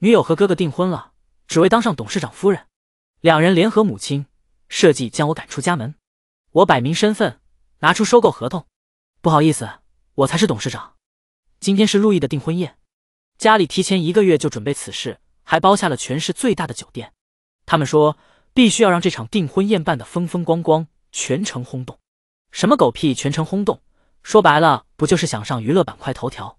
女友和哥哥订婚了，只为当上董事长夫人。两人联合母亲设计将我赶出家门。我摆明身份，拿出收购合同。不好意思，我才是董事长。今天是陆毅的订婚宴，家里提前一个月就准备此事，还包下了全市最大的酒店。他们说必须要让这场订婚宴办得风风光光，全程轰动。什么狗屁全程轰动？说白了，不就是想上娱乐板块头条？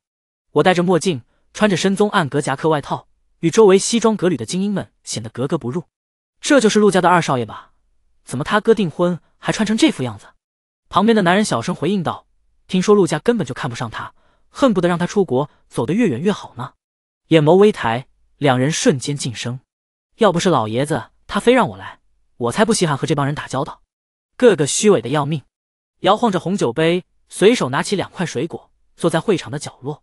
我戴着墨镜，穿着深棕暗格夹克外套。与周围西装革履的精英们显得格格不入，这就是陆家的二少爷吧？怎么他哥订婚还穿成这副样子？旁边的男人小声回应道：“听说陆家根本就看不上他，恨不得让他出国走得越远越好呢。”眼眸微抬，两人瞬间晋升。要不是老爷子他非让我来，我才不稀罕和这帮人打交道，个个虚伪的要命。摇晃着红酒杯，随手拿起两块水果，坐在会场的角落。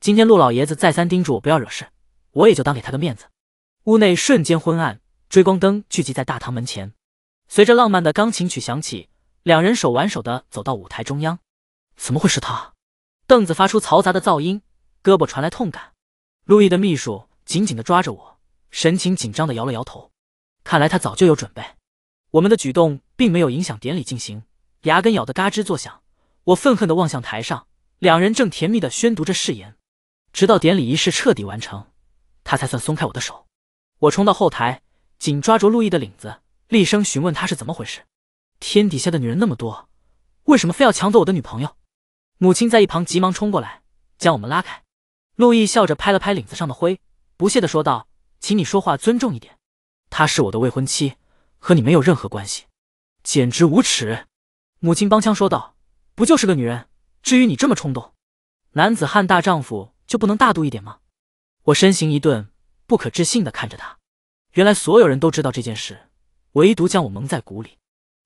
今天陆老爷子再三叮嘱我不要惹事。我也就当给他个面子。屋内瞬间昏暗，追光灯聚集在大堂门前。随着浪漫的钢琴曲响起，两人手挽手的走到舞台中央。怎么会是他？凳子发出嘈杂的噪音，胳膊传来痛感。路易的秘书紧紧的抓着我，神情紧张的摇了摇头。看来他早就有准备。我们的举动并没有影响典礼进行。牙根咬得嘎吱作响，我愤恨的望向台上，两人正甜蜜的宣读着誓言，直到典礼仪式彻底完成。他才算松开我的手，我冲到后台，紧抓着陆毅的领子，厉声询问他是怎么回事。天底下的女人那么多，为什么非要抢走我的女朋友？母亲在一旁急忙冲过来，将我们拉开。陆毅笑着拍了拍领子上的灰，不屑的说道：“请你说话尊重一点，她是我的未婚妻，和你没有任何关系，简直无耻！”母亲帮腔说道：“不就是个女人，至于你这么冲动？男子汉大丈夫就不能大度一点吗？”我身形一顿，不可置信的看着他。原来所有人都知道这件事，唯独将我蒙在鼓里。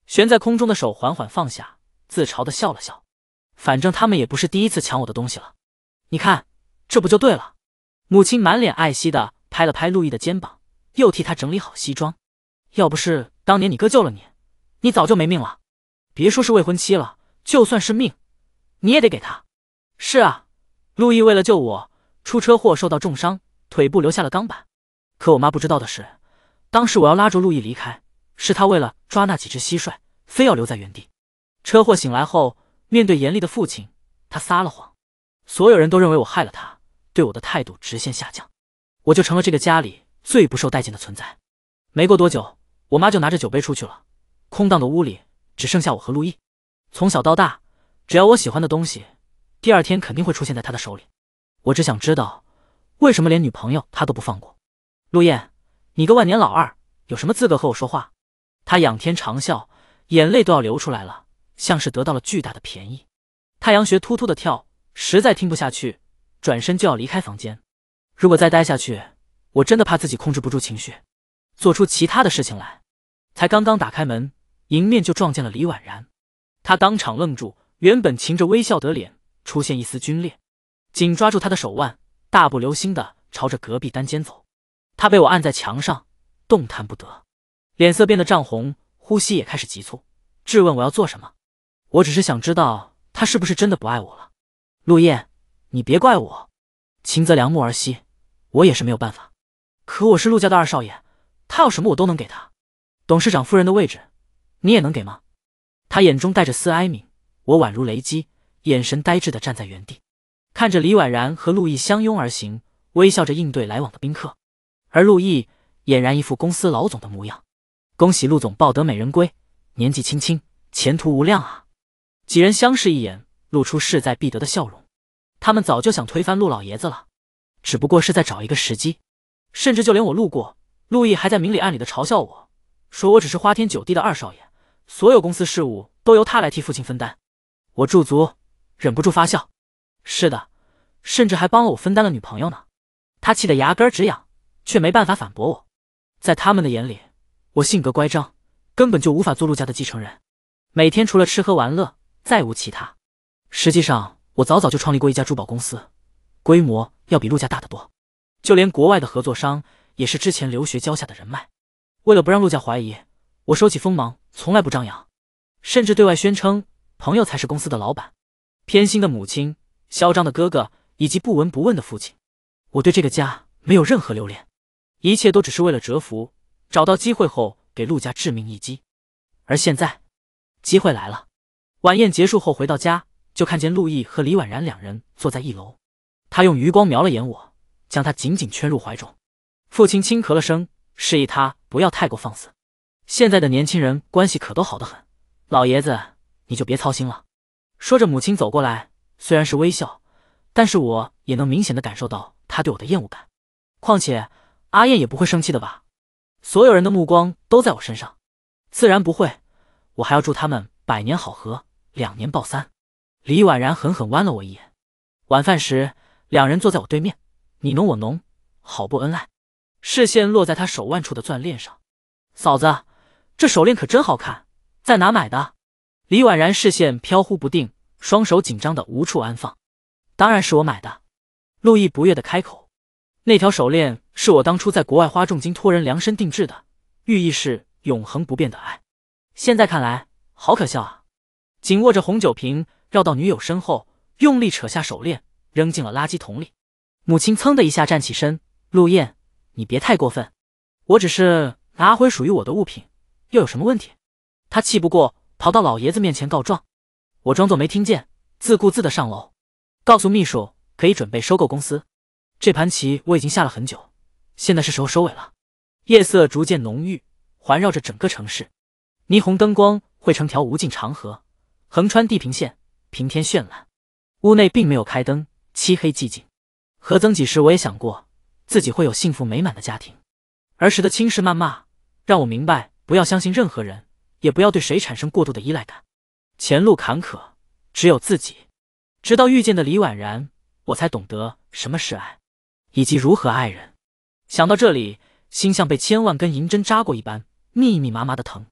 悬在空中的手缓缓放下，自嘲的笑了笑。反正他们也不是第一次抢我的东西了。你看，这不就对了。母亲满脸爱惜的拍了拍陆毅的肩膀，又替他整理好西装。要不是当年你哥救了你，你早就没命了。别说是未婚妻了，就算是命，你也得给他。是啊，陆毅为了救我。出车祸受到重伤，腿部留下了钢板。可我妈不知道的是，当时我要拉着陆毅离开，是他为了抓那几只蟋蟀，非要留在原地。车祸醒来后，面对严厉的父亲，他撒了谎。所有人都认为我害了他，对我的态度直线下降，我就成了这个家里最不受待见的存在。没过多久，我妈就拿着酒杯出去了，空荡的屋里只剩下我和陆毅。从小到大，只要我喜欢的东西，第二天肯定会出现在他的手里。我只想知道，为什么连女朋友他都不放过？陆燕，你个万年老二，有什么资格和我说话？他仰天长啸，眼泪都要流出来了，像是得到了巨大的便宜。太阳穴突突的跳，实在听不下去，转身就要离开房间。如果再待下去，我真的怕自己控制不住情绪，做出其他的事情来。才刚刚打开门，迎面就撞见了李婉然，他当场愣住，原本噙着微笑的脸出现一丝皲裂。紧抓住他的手腕，大步流星的朝着隔壁单间走。他被我按在墙上，动弹不得，脸色变得涨红，呼吸也开始急促，质问我要做什么。我只是想知道他是不是真的不爱我了。陆燕，你别怪我。秦泽良木而息，我也是没有办法。可我是陆家的二少爷，他要什么我都能给他。董事长夫人的位置，你也能给吗？他眼中带着丝哀悯，我宛如雷击，眼神呆滞的站在原地。看着李婉然和陆毅相拥而行，微笑着应对来往的宾客，而陆毅俨然一副公司老总的模样。恭喜陆总抱得美人归，年纪轻轻，前途无量啊！几人相视一眼，露出势在必得的笑容。他们早就想推翻陆老爷子了，只不过是在找一个时机。甚至就连我路过，陆毅还在明里暗里的嘲笑我，说我只是花天酒地的二少爷，所有公司事务都由他来替父亲分担。我驻足，忍不住发笑。是的，甚至还帮了我分担了女朋友呢。他气得牙根直痒，却没办法反驳我。在他们的眼里，我性格乖张，根本就无法做陆家的继承人。每天除了吃喝玩乐，再无其他。实际上，我早早就创立过一家珠宝公司，规模要比陆家大得多。就连国外的合作商，也是之前留学交下的人脉。为了不让陆家怀疑，我收起锋芒，从来不张扬，甚至对外宣称朋友才是公司的老板。偏心的母亲。嚣张的哥哥以及不闻不问的父亲，我对这个家没有任何留恋，一切都只是为了蛰伏，找到机会后给陆家致命一击。而现在，机会来了。晚宴结束后回到家，就看见陆毅和李婉然两人坐在一楼。他用余光瞄了眼我，将他紧紧圈入怀中。父亲轻咳了声，示意他不要太过放肆。现在的年轻人关系可都好得很，老爷子你就别操心了。说着，母亲走过来。虽然是微笑，但是我也能明显的感受到他对我的厌恶感。况且阿燕也不会生气的吧？所有人的目光都在我身上，自然不会。我还要祝他们百年好合，两年抱三。李婉然狠狠剜了我一眼。晚饭时，两人坐在我对面，你侬我侬，好不恩爱。视线落在他手腕处的钻链上，嫂子，这手链可真好看，在哪买的？李婉然视线飘忽不定。双手紧张的无处安放，当然是我买的。陆毅不悦的开口：“那条手链是我当初在国外花重金托人量身定制的，寓意是永恒不变的爱。现在看来，好可笑啊！”紧握着红酒瓶，绕到女友身后，用力扯下手链，扔进了垃圾桶里。母亲噌的一下站起身：“陆燕，你别太过分！我只是拿回属于我的物品，又有什么问题？”他气不过，跑到老爷子面前告状。我装作没听见，自顾自的上楼，告诉秘书可以准备收购公司。这盘棋我已经下了很久，现在是时候收尾了。夜色逐渐浓郁，环绕着整个城市，霓虹灯光汇成条无尽长河，横穿地平线，平添绚烂。屋内并没有开灯，漆黑寂静。何曾几时我也想过自己会有幸福美满的家庭？儿时的轻视谩骂，让我明白不要相信任何人，也不要对谁产生过度的依赖感。前路坎坷，只有自己。直到遇见的李婉然，我才懂得什么是爱，以及如何爱人。想到这里，心像被千万根银针扎过一般，密密麻麻的疼。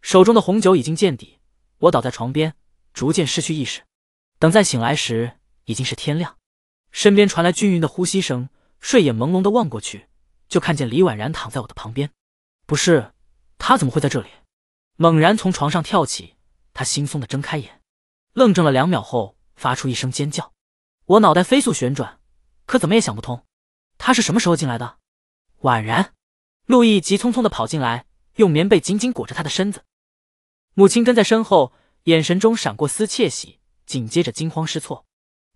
手中的红酒已经见底，我倒在床边，逐渐失去意识。等再醒来时，已经是天亮。身边传来均匀的呼吸声，睡眼朦胧的望过去，就看见李婉然躺在我的旁边。不是，他怎么会在这里？猛然从床上跳起。他轻松的睁开眼，愣怔了两秒后，发出一声尖叫。我脑袋飞速旋转，可怎么也想不通，他是什么时候进来的？婉然，陆毅急匆匆的跑进来，用棉被紧紧裹着他的身子。母亲跟在身后，眼神中闪过丝窃喜，紧接着惊慌失措，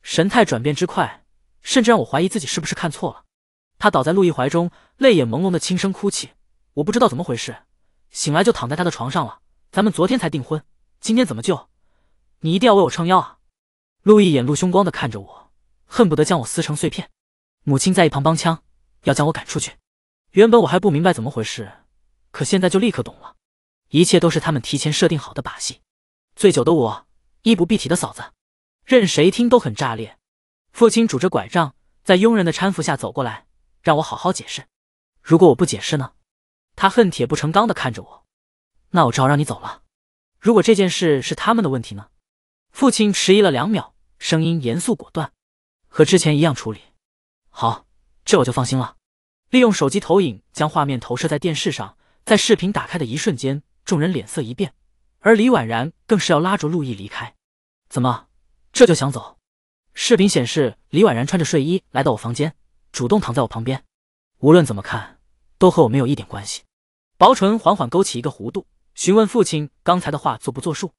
神态转变之快，甚至让我怀疑自己是不是看错了。他倒在陆毅怀中，泪眼朦胧的轻声哭泣。我不知道怎么回事，醒来就躺在他的床上了。咱们昨天才订婚。今天怎么救？你一定要为我撑腰啊！陆毅眼露凶光的看着我，恨不得将我撕成碎片。母亲在一旁帮腔，要将我赶出去。原本我还不明白怎么回事，可现在就立刻懂了，一切都是他们提前设定好的把戏。醉酒的我，衣不蔽体的嫂子，任谁听都很炸裂。父亲拄着拐杖，在佣人的搀扶下走过来，让我好好解释。如果我不解释呢？他恨铁不成钢的看着我，那我只好让你走了。如果这件事是他们的问题呢？父亲迟疑了两秒，声音严肃果断，和之前一样处理。好，这我就放心了。利用手机投影将画面投射在电视上，在视频打开的一瞬间，众人脸色一变，而李婉然更是要拉着陆毅离开。怎么，这就想走？视频显示，李婉然穿着睡衣来到我房间，主动躺在我旁边。无论怎么看，都和我没有一点关系。薄唇缓缓勾起一个弧度。询问父亲刚才的话作不作数？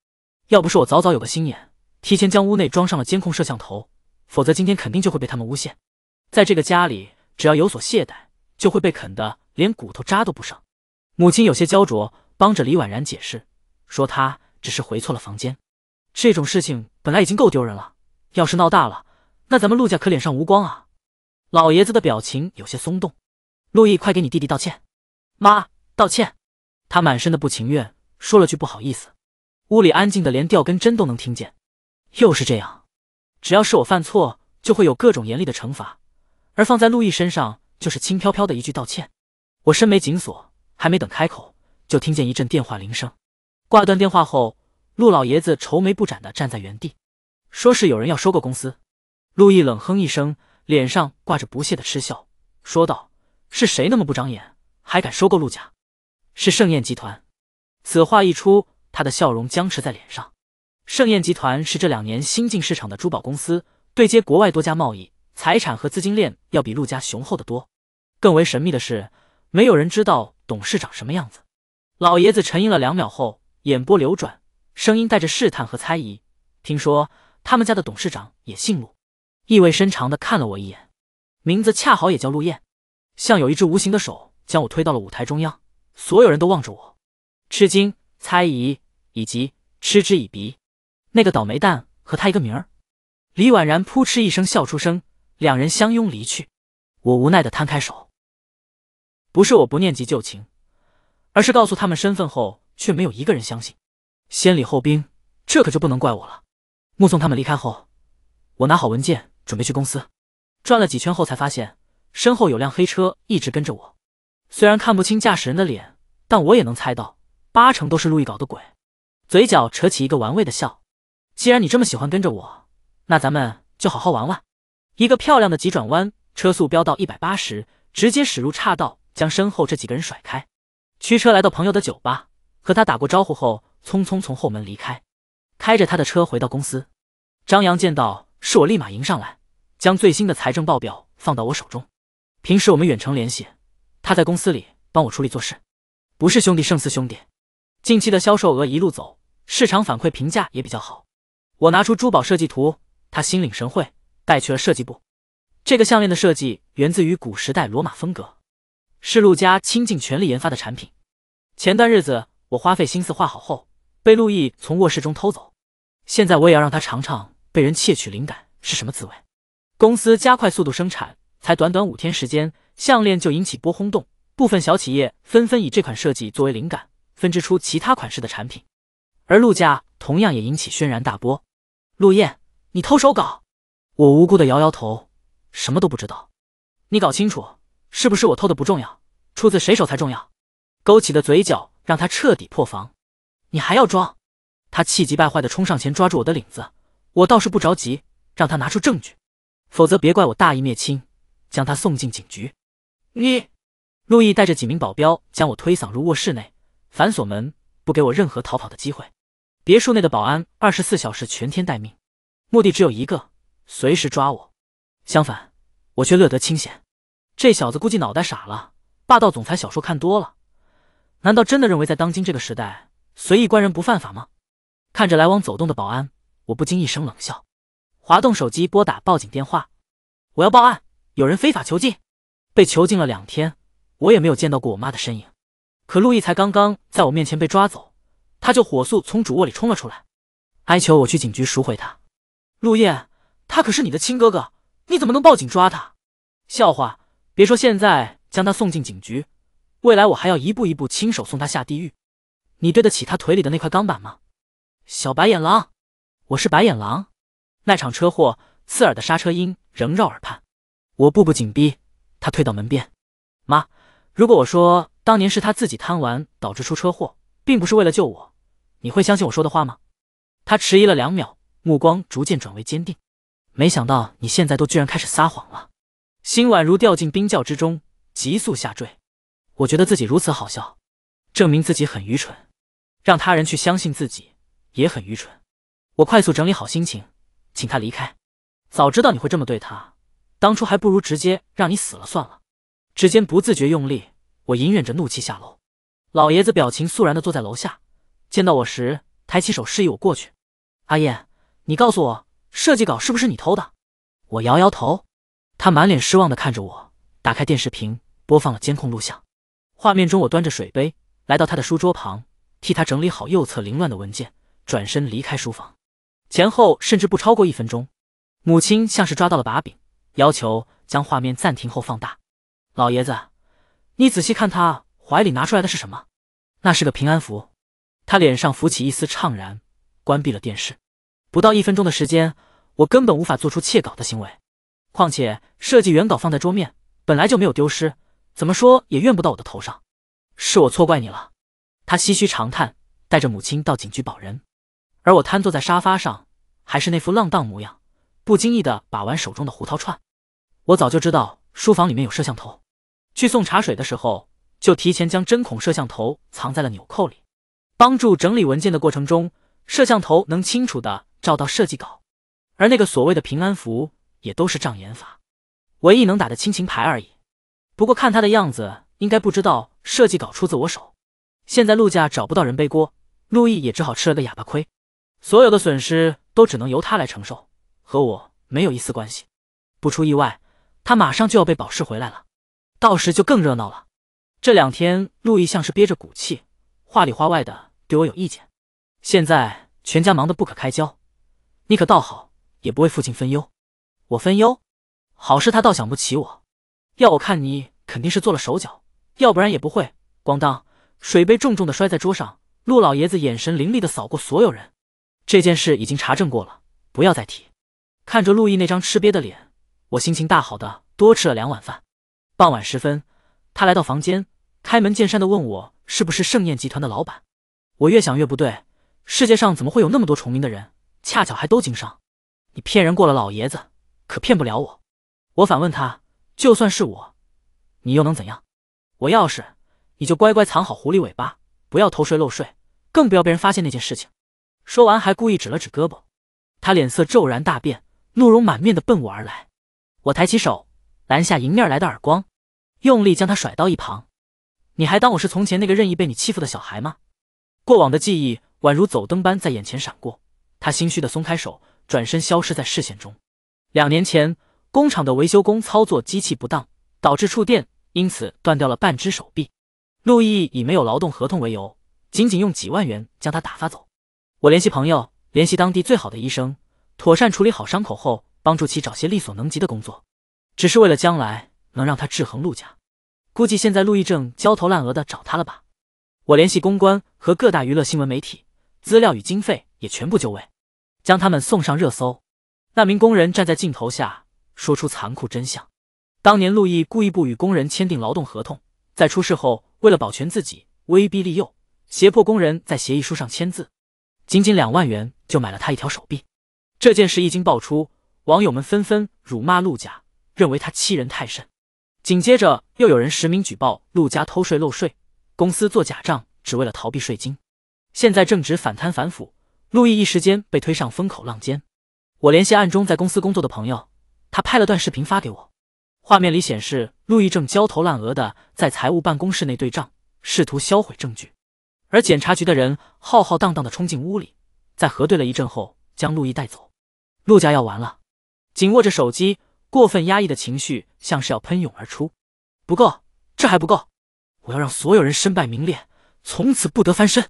要不是我早早有个心眼，提前将屋内装上了监控摄像头，否则今天肯定就会被他们诬陷。在这个家里，只要有所懈怠，就会被啃得连骨头渣都不剩。母亲有些焦灼，帮着李婉然解释，说他只是回错了房间。这种事情本来已经够丢人了，要是闹大了，那咱们陆家可脸上无光啊！老爷子的表情有些松动。陆毅，快给你弟弟道歉！妈，道歉。他满身的不情愿，说了句“不好意思”，屋里安静的连掉根针都能听见。又是这样，只要是我犯错，就会有各种严厉的惩罚，而放在陆毅身上，就是轻飘飘的一句道歉。我深眉紧锁，还没等开口，就听见一阵电话铃声。挂断电话后，陆老爷子愁眉不展的站在原地，说是有人要收购公司。陆毅冷哼一声，脸上挂着不屑的嗤笑，说道：“是谁那么不长眼，还敢收购陆家？”是盛宴集团。此话一出，他的笑容僵持在脸上。盛宴集团是这两年新进市场的珠宝公司，对接国外多家贸易，财产和资金链要比陆家雄厚的多。更为神秘的是，没有人知道董事长什么样子。老爷子沉吟了两秒后，眼波流转，声音带着试探和猜疑：“听说他们家的董事长也姓陆。”意味深长的看了我一眼，名字恰好也叫陆燕，像有一只无形的手将我推到了舞台中央。所有人都望着我，吃惊、猜疑，以及嗤之以鼻。那个倒霉蛋和他一个名儿，李婉然扑哧一声笑出声，两人相拥离去。我无奈的摊开手，不是我不念及旧情，而是告诉他们身份后，却没有一个人相信。先礼后兵，这可就不能怪我了。目送他们离开后，我拿好文件，准备去公司。转了几圈后，才发现身后有辆黑车一直跟着我。虽然看不清驾驶人的脸，但我也能猜到，八成都是陆毅搞的鬼。嘴角扯起一个玩味的笑。既然你这么喜欢跟着我，那咱们就好好玩玩。一个漂亮的急转弯，车速飙到一百八十，直接驶入岔道，将身后这几个人甩开。驱车来到朋友的酒吧，和他打过招呼后，匆匆从后门离开，开着他的车回到公司。张扬见到是我，立马迎上来，将最新的财政报表放到我手中。平时我们远程联系。他在公司里帮我处理做事，不是兄弟胜似兄弟。近期的销售额一路走，市场反馈评价也比较好。我拿出珠宝设计图，他心领神会，带去了设计部。这个项链的设计源自于古时代罗马风格，是陆家倾尽全力研发的产品。前段日子我花费心思画好后，被陆毅从卧室中偷走。现在我也要让他尝尝被人窃取灵感是什么滋味。公司加快速度生产，才短短五天时间。项链就引起波轰动，部分小企业纷纷以这款设计作为灵感，分支出其他款式的产品。而陆家同样也引起轩然大波。陆燕，你偷手稿？我无辜的摇摇头，什么都不知道。你搞清楚，是不是我偷的不重要，出自谁手才重要。勾起的嘴角让他彻底破防。你还要装？他气急败坏的冲上前抓住我的领子。我倒是不着急，让他拿出证据，否则别怪我大义灭亲，将他送进警局。你，陆毅带着几名保镖将我推搡入卧室内，反锁门，不给我任何逃跑的机会。别墅内的保安二十四小时全天待命，目的只有一个，随时抓我。相反，我却乐得清闲。这小子估计脑袋傻了，霸道总裁小说看多了，难道真的认为在当今这个时代随意关人不犯法吗？看着来往走动的保安，我不禁一声冷笑，滑动手机拨打报警电话，我要报案，有人非法囚禁。被囚禁了两天，我也没有见到过我妈的身影。可陆毅才刚刚在我面前被抓走，他就火速从主卧里冲了出来，哀求我去警局赎回他。陆晏，他可是你的亲哥哥，你怎么能报警抓他？笑话！别说现在将他送进警局，未来我还要一步一步亲手送他下地狱。你对得起他腿里的那块钢板吗？小白眼狼，我是白眼狼。那场车祸，刺耳的刹车音仍绕耳畔，我步步紧逼。他退到门边，妈，如果我说当年是他自己贪玩导致出车祸，并不是为了救我，你会相信我说的话吗？他迟疑了两秒，目光逐渐转为坚定。没想到你现在都居然开始撒谎了。心宛如掉进冰窖之中，急速下坠。我觉得自己如此好笑，证明自己很愚蠢，让他人去相信自己也很愚蠢。我快速整理好心情，请他离开。早知道你会这么对他。当初还不如直接让你死了算了。指尖不自觉用力，我隐忍着怒气下楼。老爷子表情肃然地坐在楼下，见到我时抬起手示意我过去。阿燕，你告诉我，设计稿是不是你偷的？我摇摇头。他满脸失望地看着我，打开电视屏播放了监控录像。画面中，我端着水杯来到他的书桌旁，替他整理好右侧凌乱的文件，转身离开书房。前后甚至不超过一分钟。母亲像是抓到了把柄。要求将画面暂停后放大。老爷子，你仔细看他怀里拿出来的是什么？那是个平安符。他脸上浮起一丝怅然，关闭了电视。不到一分钟的时间，我根本无法做出窃稿的行为。况且设计原稿放在桌面，本来就没有丢失，怎么说也怨不到我的头上。是我错怪你了。他唏嘘长叹，带着母亲到警局保人，而我瘫坐在沙发上，还是那副浪荡模样。不经意的把玩手中的胡桃串，我早就知道书房里面有摄像头，去送茶水的时候就提前将针孔摄像头藏在了纽扣里，帮助整理文件的过程中，摄像头能清楚的照到设计稿，而那个所谓的平安符也都是障眼法，唯一能打的亲情牌而已。不过看他的样子，应该不知道设计稿出自我手。现在陆家找不到人背锅，陆毅也只好吃了个哑巴亏，所有的损失都只能由他来承受。和我没有一丝关系，不出意外，他马上就要被保释回来了，到时就更热闹了。这两天，陆毅像是憋着骨气，话里话外的对我有意见。现在全家忙得不可开交，你可倒好，也不为父亲分忧。我分忧，好事他倒想不起我。要我看，你肯定是做了手脚，要不然也不会。咣当，水杯重重的摔在桌上。陆老爷子眼神凌厉的扫过所有人，这件事已经查证过了，不要再提。看着陆毅那张吃瘪的脸，我心情大好，的多吃了两碗饭。傍晚时分，他来到房间，开门见山的问我是不是盛宴集团的老板。我越想越不对，世界上怎么会有那么多重名的人，恰巧还都经商？你骗人过了，老爷子，可骗不了我。我反问他，就算是我，你又能怎样？我要是，你就乖乖藏好狐狸尾巴，不要偷税漏税，更不要被人发现那件事情。说完还故意指了指胳膊，他脸色骤然大变。怒容满面的奔我而来，我抬起手拦下迎面来的耳光，用力将他甩到一旁。你还当我是从前那个任意被你欺负的小孩吗？过往的记忆宛如走灯般在眼前闪过。他心虚的松开手，转身消失在视线中。两年前，工厂的维修工操作机器不当，导致触电，因此断掉了半只手臂。陆毅以没有劳动合同为由，仅仅用几万元将他打发走。我联系朋友，联系当地最好的医生。妥善处理好伤口后，帮助其找些力所能及的工作，只是为了将来能让他制衡陆家。估计现在陆毅正焦头烂额的找他了吧？我联系公关和各大娱乐新闻媒体，资料与经费也全部就位，将他们送上热搜。那名工人站在镜头下，说出残酷真相：当年陆毅故意不与工人签订劳动合同，在出事后，为了保全自己，威逼利诱，胁迫工人在协议书上签字，仅仅两万元就买了他一条手臂。这件事一经爆出，网友们纷纷辱骂陆家，认为他欺人太甚。紧接着又有人实名举报陆家偷税漏税，公司做假账，只为了逃避税金。现在正值反贪反腐，陆毅一时间被推上风口浪尖。我联系暗中在公司工作的朋友，他拍了段视频发给我，画面里显示陆毅正焦头烂额的在财务办公室内对账，试图销毁证据。而检察局的人浩浩荡荡的冲进屋里，在核对了一阵后，将陆毅带走。陆家要完了！紧握着手机，过分压抑的情绪像是要喷涌而出。不够，这还不够！我要让所有人身败名裂，从此不得翻身。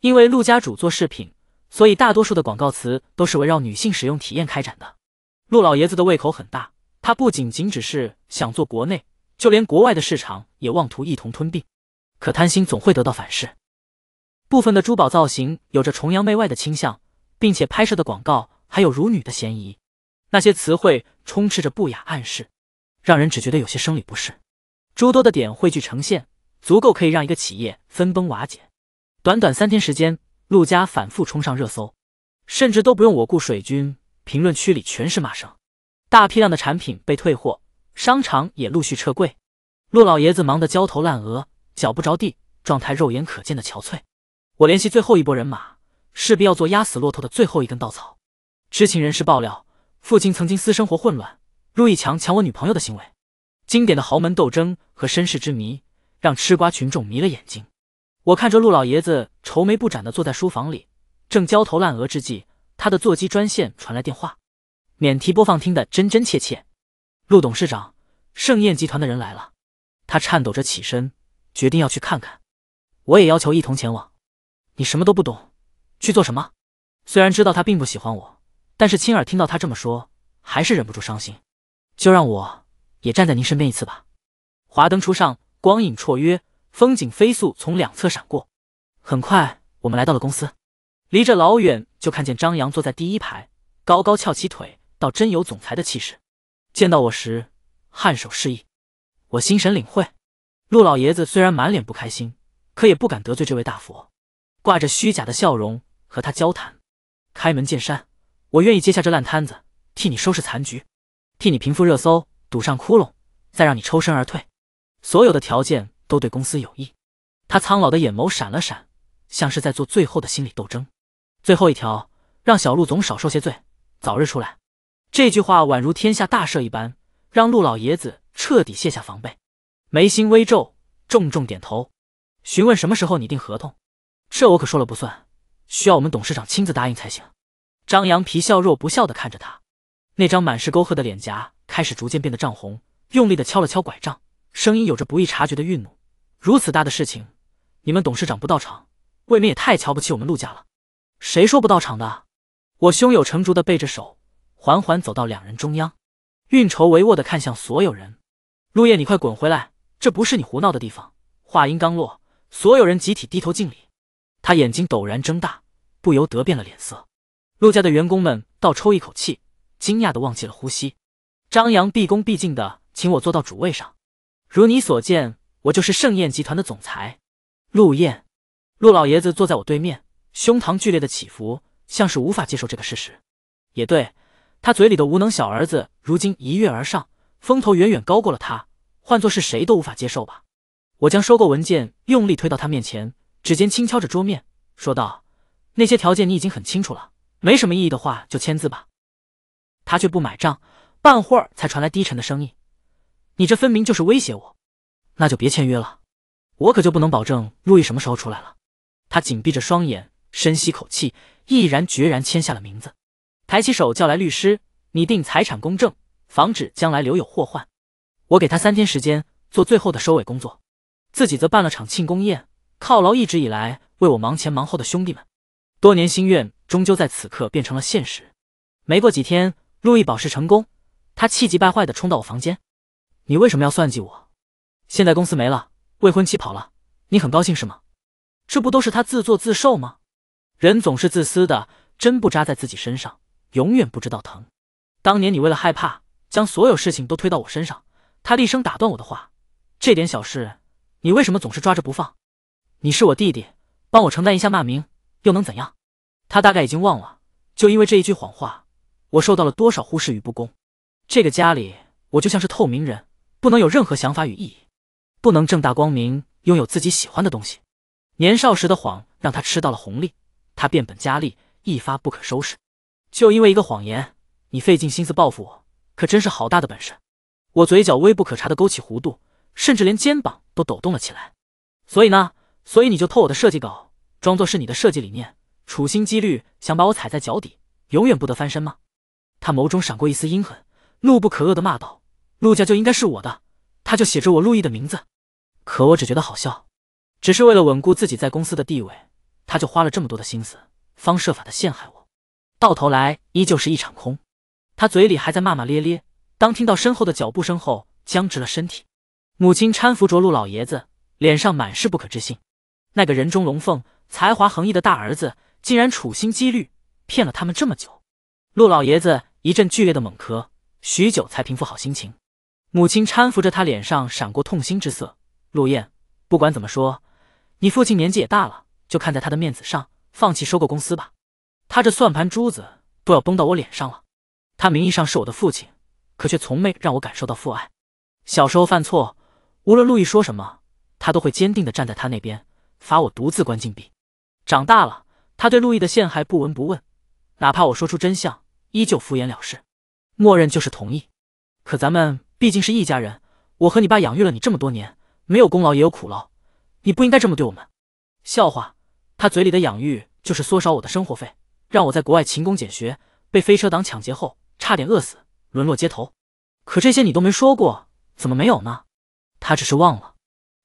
因为陆家主做饰品，所以大多数的广告词都是围绕女性使用体验开展的。陆老爷子的胃口很大，他不仅仅只是想做国内，就连国外的市场也妄图一同吞并。可贪心总会得到反噬。部分的珠宝造型有着崇洋媚外的倾向，并且拍摄的广告。还有辱女的嫌疑，那些词汇充斥着不雅暗示，让人只觉得有些生理不适。诸多的点汇聚成线，足够可以让一个企业分崩瓦解。短短三天时间，陆家反复冲上热搜，甚至都不用我雇水军，评论区里全是骂声。大批量的产品被退货，商场也陆续撤柜。陆老爷子忙得焦头烂额，脚不着地，状态肉眼可见的憔悴。我联系最后一波人马，势必要做压死骆驼的最后一根稻草。知情人士爆料，父亲曾经私生活混乱，陆毅强抢我女朋友的行为，经典的豪门斗争和身世之谜，让吃瓜群众迷了眼睛。我看着陆老爷子愁眉不展的坐在书房里，正焦头烂额之际，他的座机专线传来电话，免提播放听得真真切切。陆董事长，盛宴集团的人来了。他颤抖着起身，决定要去看看。我也要求一同前往。你什么都不懂，去做什么？虽然知道他并不喜欢我。但是亲耳听到他这么说，还是忍不住伤心。就让我也站在您身边一次吧。华灯初上，光影绰约，风景飞速从两侧闪过。很快，我们来到了公司。离着老远就看见张扬坐在第一排，高高翘起腿，倒真有总裁的气势。见到我时，颔首示意。我心神领会。陆老爷子虽然满脸不开心，可也不敢得罪这位大佛，挂着虚假的笑容和他交谈，开门见山。我愿意接下这烂摊子，替你收拾残局，替你平复热搜，堵上窟窿，再让你抽身而退。所有的条件都对公司有益。他苍老的眼眸闪了闪，像是在做最后的心理斗争。最后一条，让小陆总少受些罪，早日出来。这句话宛如天下大赦一般，让陆老爷子彻底卸下防备，眉心微皱，重重点头，询问什么时候拟定合同。这我可说了不算，需要我们董事长亲自答应才行。张扬皮笑肉不笑的看着他，那张满是沟壑的脸颊开始逐渐变得涨红，用力的敲了敲拐杖，声音有着不易察觉的愠怒。如此大的事情，你们董事长不到场，未免也太瞧不起我们陆家了。谁说不到场的？我胸有成竹的背着手，缓缓走到两人中央，运筹帷幄的看向所有人。陆叶，你快滚回来，这不是你胡闹的地方。话音刚落，所有人集体低头敬礼。他眼睛陡然睁大，不由得变了脸色。陆家的员工们倒抽一口气，惊讶的忘记了呼吸。张扬毕恭毕敬的请我坐到主位上。如你所见，我就是盛宴集团的总裁，陆燕。陆老爷子坐在我对面，胸膛剧烈的起伏，像是无法接受这个事实。也对他嘴里的无能小儿子，如今一跃而上，风头远远高过了他，换作是谁都无法接受吧。我将收购文件用力推到他面前，指尖轻敲着桌面，说道：“那些条件你已经很清楚了。”没什么意义的话，就签字吧。他却不买账，半会儿才传来低沉的声音：“你这分明就是威胁我，那就别签约了，我可就不能保证陆毅什么时候出来了。”他紧闭着双眼，深吸口气，毅然决然签下了名字，抬起手叫来律师拟定财产公证，防止将来留有祸患。我给他三天时间做最后的收尾工作，自己则办了场庆功宴，犒劳一直以来为我忙前忙后的兄弟们，多年心愿。终究在此刻变成了现实。没过几天，路易保释成功，他气急败坏地冲到我房间：“你为什么要算计我？现在公司没了，未婚妻跑了，你很高兴是吗？这不都是他自作自受吗？人总是自私的，针不扎在自己身上，永远不知道疼。当年你为了害怕，将所有事情都推到我身上。”他厉声打断我的话：“这点小事，你为什么总是抓着不放？你是我弟弟，帮我承担一下骂名，又能怎样？”他大概已经忘了，就因为这一句谎话，我受到了多少忽视与不公。这个家里，我就像是透明人，不能有任何想法与意义，不能正大光明拥有自己喜欢的东西。年少时的谎让他吃到了红利，他变本加厉，一发不可收拾。就因为一个谎言，你费尽心思报复我，可真是好大的本事。我嘴角微不可察的勾起弧度，甚至连肩膀都抖动了起来。所以呢？所以你就偷我的设计稿，装作是你的设计理念。处心积虑想把我踩在脚底，永远不得翻身吗？他眸中闪过一丝阴狠，怒不可遏地骂道：“陆家就应该是我的，他就写着我陆毅的名字。”可我只觉得好笑，只是为了稳固自己在公司的地位，他就花了这么多的心思，方设法的陷害我，到头来依旧是一场空。他嘴里还在骂骂咧咧，当听到身后的脚步声后，僵直了身体。母亲搀扶着陆老爷子，脸上满是不可置信。那个人中龙凤、才华横溢的大儿子。竟然处心积虑骗了他们这么久，陆老爷子一阵剧烈的猛咳，许久才平复好心情。母亲搀扶着他，脸上闪过痛心之色。陆燕，不管怎么说，你父亲年纪也大了，就看在他的面子上，放弃收购公司吧。他这算盘珠子都要崩到我脸上了。他名义上是我的父亲，可却从没让我感受到父爱。小时候犯错，无论陆毅说什么，他都会坚定的站在他那边，罚我独自关禁闭。长大了。他对陆毅的陷害不闻不问，哪怕我说出真相，依旧敷衍了事，默认就是同意。可咱们毕竟是一家人，我和你爸养育了你这么多年，没有功劳也有苦劳，你不应该这么对我们。笑话，他嘴里的养育就是缩少我的生活费，让我在国外勤工俭学，被飞车党抢劫后差点饿死，沦落街头。可这些你都没说过，怎么没有呢？他只是忘了，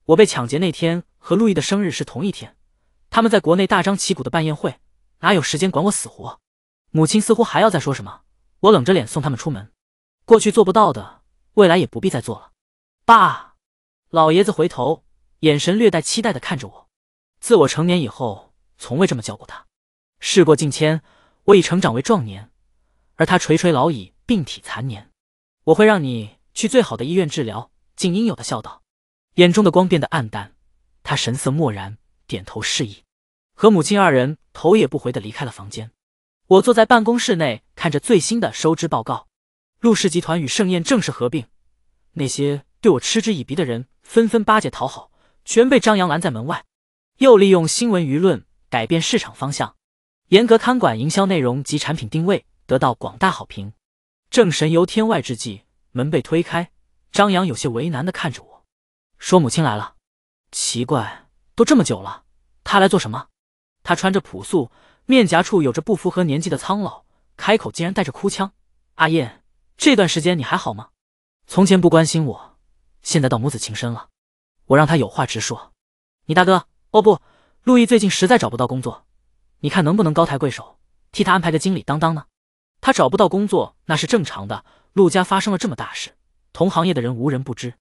我被抢劫那天和陆毅的生日是同一天。他们在国内大张旗鼓的办宴会，哪有时间管我死活？母亲似乎还要再说什么，我冷着脸送他们出门。过去做不到的，未来也不必再做了。爸，老爷子回头，眼神略带期待的看着我。自我成年以后，从未这么叫过他。事过境迁，我已成长为壮年，而他垂垂老矣，病体残年。我会让你去最好的医院治疗，尽应有的孝道。眼中的光变得黯淡，他神色漠然，点头示意。和母亲二人头也不回的离开了房间。我坐在办公室内，看着最新的收支报告。陆氏集团与盛宴正式合并，那些对我嗤之以鼻的人纷纷巴结讨好，全被张扬拦在门外。又利用新闻舆论改变市场方向，严格看管营销内容及产品定位，得到广大好评。正神游天外之际，门被推开，张扬有些为难的看着我说：“母亲来了。”奇怪，都这么久了，她来做什么？他穿着朴素，面颊处有着不符合年纪的苍老，开口竟然带着哭腔：“阿燕，这段时间你还好吗？从前不关心我，现在到母子情深了。我让他有话直说。你大哥，哦不，陆毅最近实在找不到工作，你看能不能高抬贵手，替他安排个经理当当呢？他找不到工作那是正常的。陆家发生了这么大事，同行业的人无人不知，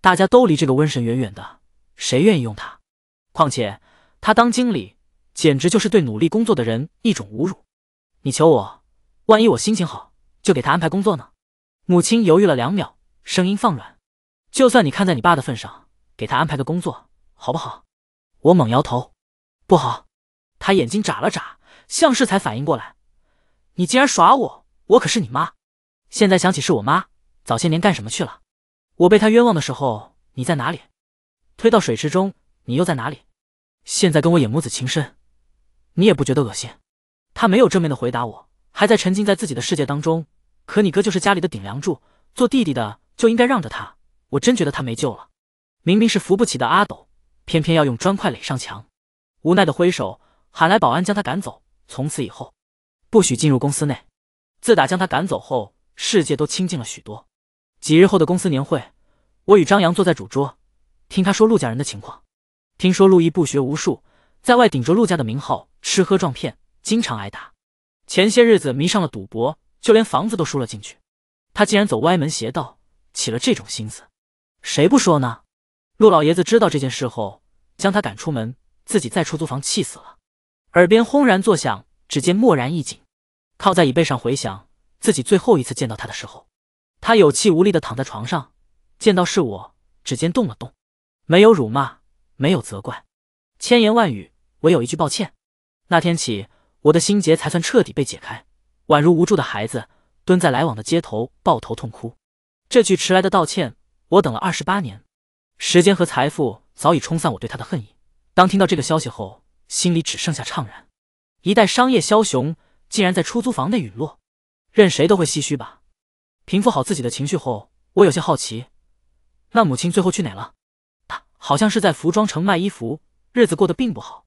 大家都离这个瘟神远远的，谁愿意用他？况且他当经理。”简直就是对努力工作的人一种侮辱！你求我，万一我心情好，就给他安排工作呢？母亲犹豫了两秒，声音放软：“就算你看在你爸的份上，给他安排个工作，好不好？”我猛摇头：“不好！”他眼睛眨了眨，像是才反应过来：“你竟然耍我！我可是你妈！现在想起是我妈，早些年干什么去了？我被他冤枉的时候，你在哪里？推到水池中，你又在哪里？现在跟我演母子情深？”你也不觉得恶心？他没有正面的回答我，还在沉浸在自己的世界当中。可你哥就是家里的顶梁柱，做弟弟的就应该让着他。我真觉得他没救了，明明是扶不起的阿斗，偏偏要用砖块垒上墙。无奈的挥手，喊来保安将他赶走。从此以后，不许进入公司内。自打将他赶走后，世界都清净了许多。几日后的公司年会，我与张扬坐在主桌，听他说陆家人的情况。听说陆毅不学无术。在外顶着陆家的名号吃喝撞骗，经常挨打。前些日子迷上了赌博，就连房子都输了进去。他竟然走歪门邪道，起了这种心思，谁不说呢？陆老爷子知道这件事后，将他赶出门，自己在出租房气死了。耳边轰然作响，指尖蓦然一紧，靠在椅背上回想自己最后一次见到他的时候，他有气无力地躺在床上，见到是我，指尖动了动，没有辱骂，没有责怪，千言万语。唯有一句抱歉。那天起，我的心结才算彻底被解开，宛如无助的孩子蹲在来往的街头，抱头痛哭。这句迟来的道歉，我等了二十八年。时间和财富早已冲散我对他的恨意。当听到这个消息后，心里只剩下怅然。一代商业枭雄竟然在出租房内陨落，任谁都会唏嘘吧？平复好自己的情绪后，我有些好奇，那母亲最后去哪了？她好像是在服装城卖衣服，日子过得并不好。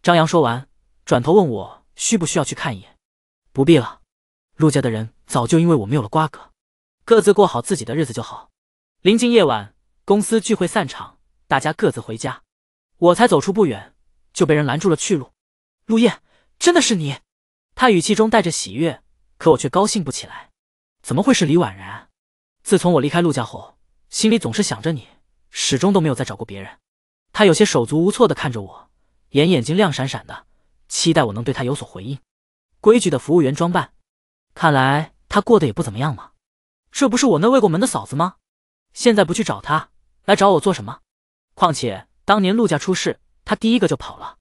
张扬说完，转头问我：“需不需要去看一眼？”“不必了，陆家的人早就因为我没有了瓜葛，各自过好自己的日子就好。”临近夜晚，公司聚会散场，大家各自回家。我才走出不远，就被人拦住了去路。“陆燕，真的是你！”他语气中带着喜悦，可我却高兴不起来。怎么会是李婉然？自从我离开陆家后，心里总是想着你，始终都没有再找过别人。他有些手足无措地看着我。眼眼睛亮闪闪的，期待我能对他有所回应。规矩的服务员装扮，看来他过得也不怎么样嘛。这不是我那未过门的嫂子吗？现在不去找他，来找我做什么？况且当年陆家出事，他第一个就跑了。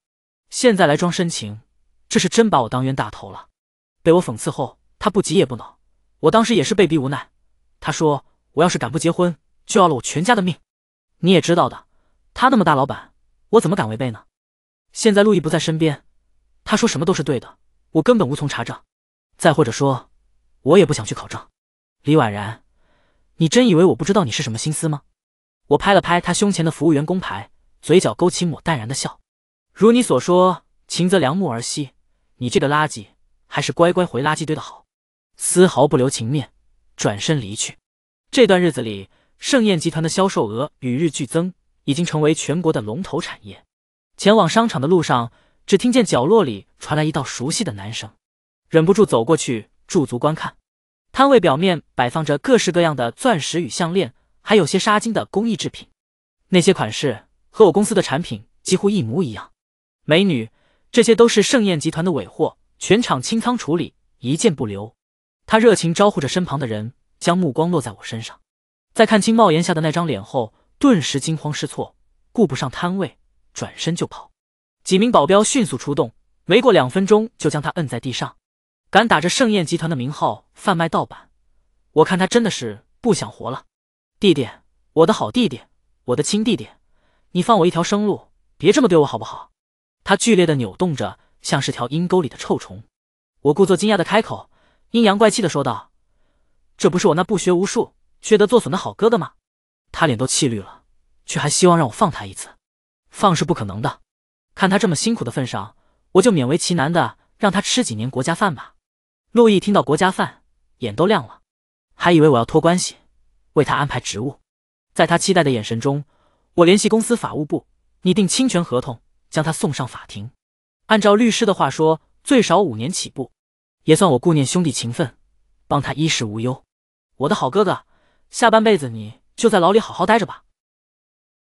现在来装深情，这是真把我当冤大头了。被我讽刺后，他不急也不恼。我当时也是被逼无奈。他说我要是敢不结婚，就要了我全家的命。你也知道的，他那么大老板，我怎么敢违背呢？现在陆毅不在身边，他说什么都是对的，我根本无从查证。再或者说，我也不想去考证。李婉然，你真以为我不知道你是什么心思吗？我拍了拍他胸前的服务员工牌，嘴角勾起抹淡然的笑。如你所说，秦泽良木而息。你这个垃圾，还是乖乖回垃圾堆的好。丝毫不留情面，转身离去。这段日子里，盛宴集团的销售额与日俱增，已经成为全国的龙头产业。前往商场的路上，只听见角落里传来一道熟悉的男声，忍不住走过去驻足观看。摊位表面摆放着各式各样的钻石与项链，还有些纱金的工艺制品。那些款式和我公司的产品几乎一模一样。美女，这些都是盛宴集团的尾货，全场清仓处理，一件不留。他热情招呼着身旁的人，将目光落在我身上，在看清帽檐下的那张脸后，顿时惊慌失措，顾不上摊位。转身就跑，几名保镖迅速出动，没过两分钟就将他摁在地上。敢打着盛宴集团的名号贩卖盗版，我看他真的是不想活了。弟弟，我的好弟弟，我的亲弟弟，你放我一条生路，别这么对我好不好？他剧烈的扭动着，像是条阴沟里的臭虫。我故作惊讶的开口，阴阳怪气的说道：“这不是我那不学无术、缺德作损的好哥哥吗？”他脸都气绿了，却还希望让我放他一次。放是不可能的，看他这么辛苦的份上，我就勉为其难的让他吃几年国家饭吧。陆毅听到国家饭，眼都亮了，还以为我要托关系，为他安排职务。在他期待的眼神中，我联系公司法务部，拟定侵权合同，将他送上法庭。按照律师的话说，最少五年起步，也算我顾念兄弟情分，帮他衣食无忧。我的好哥哥，下半辈子你就在牢里好好待着吧。